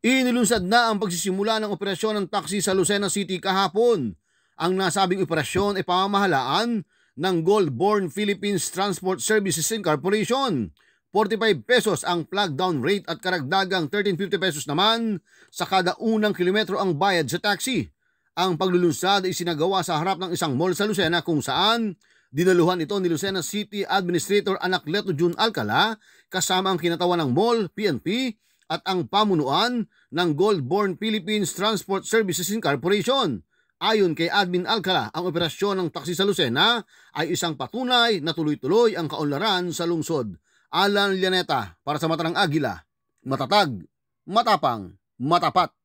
Inilunsad na ang pagsisimula ng operasyon ng taxi sa Lucena City kahapon. Ang nasabing operasyon ay pamamahalaan ng Goldborn Philippines Transport Services Incorporation. 45 pesos ang plug down rate at karagdagang 13.50 pesos naman sa kada unang kilometro ang bayad sa taxi. Ang paglulunsad ay sinagawa sa harap ng isang mall sa Lucena kung saan dinaluhan ito ni Lucena City Administrator Anacleto June Alcala kasama ang kinatawan ng mall, PNP, at ang pamunuan ng Goldborn Philippines Transport Services Incorporation. Ayon kay Admin Alcala, ang operasyon ng taksi sa Lucena ay isang patunay na tuloy-tuloy ang kaunlaran sa lungsod. Alan Llaneta para sa Matarang Agila, matatag, matapang, matapat.